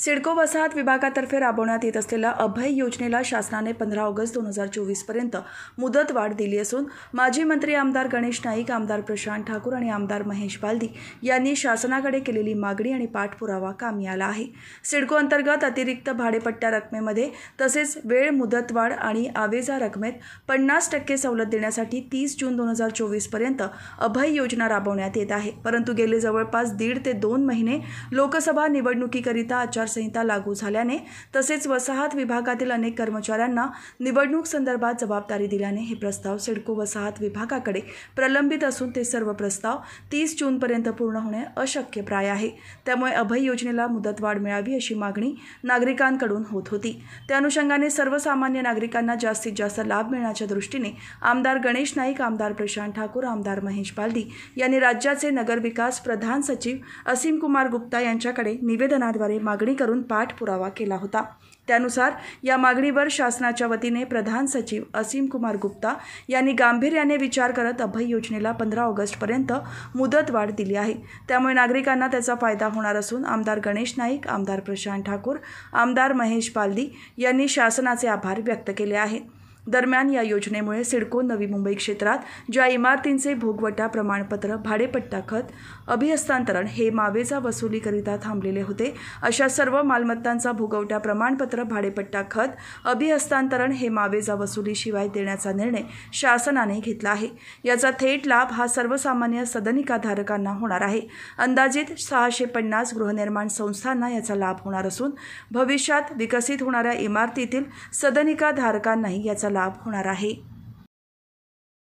सिडको वसाहत विभागातर्फे राबवण्यात येत असलेल्या अभय योजनेला शासनाने पंधरा ऑगस्ट दोन हजार चोवीसपर्यंत मुदतवाढ दिली असून माजी मंत्री आमदार गणेश नाईक आमदार प्रशांत ठाकूर आणि आमदार महेश बालदी यांनी शासनाकडे केलेली मागणी आणि पाठपुरावा कामी आला आहे सिडको अंतर्गत अतिरिक्त भाडेपट्ट्या रकमेमध्ये तसेच वेळ मुदतवाढ आणि आवेजा रकमेत पन्नास टक्के सवलत देण्यासाठी तीस जून दोन हजार चोवीसपर्यंत अभय योजना राबवण्यात येत आहे परंतु गेले जवळपास दीड ते दोन महिने लोकसभा निवडणुकीकरिता आचार आचारसंहिता लागू झाल्याने तसेच वसाहत विभागातील अनेक कर्मचाऱ्यांना निवडणूक संदर्भात जबाबदारी दिल्याने हे प्रस्ताव सिडको वसाहत विभागाकडे प्रलंबित असून ते सर्व प्रस्ताव तीस जूनपर्यंत पूर्ण होणे अशक्यप्राय आहे त्यामुळे अभय योजनेला मुदतवाढ मिळावी अशी मागणी नागरिकांकडून होत होती त्या अनुषंगाने सर्वसामान्य नागरिकांना जास्तीत जास्त लाभ मिळण्याच्या दृष्टीने आमदार गणेश नाईक आमदार प्रशांत ठाकूर आमदार महेश बालदी यांनी राज्याचे नगरविकास प्रधान सचिव असीम कुमार गुप्ता यांच्याकडे निवेदनाद्वारे मागणी मागणी करून पाठपुरावा केला होता त्यानुसार या मागणीवर शासनाच्या वतीने प्रधान सचिव असीम कुमार गुप्ता यांनी गांभीर्याने विचार करत अभय योजनेला पंधरा ऑगस्टपर्यंत मुदतवाढ दिली आहे त्यामुळे नागरिकांना त्याचा फायदा होणार असून आमदार गणेश नाईक आमदार प्रशांत ठाकूर आमदार महेश पालदी यांनी शासनाचे आभार व्यक्त केले आहेत दरम्यान या योजनेमुळे सिडको नवी मुंबई क्षेत्रात ज्या इमारतींचे भोगवटा प्रमाणपत्र भाडेपट्टा खत अभिहस्तांतरण हे मावेजा वसुलीकरिता थांबलेले होते अशा सर्व मालमत्तांचा भोगवटा प्रमाणपत्र भाडेपट्टा खत अभिहस्तांतरण हे मावेजा वसुलीशिवाय देण्याचा निर्णय शासनाने घेतला आहे याचा थेट लाभ हा सर्वसामान्य सदनिकाधारकांना होणार आहे अंदाजित सहाशे पन्नास गृहनिर्माण संस्थांना याचा लाभ होणार असून भविष्यात विकसित होणाऱ्या इमारतीतील सदनिकाधारकांनाही याचा लाभ होणार आहे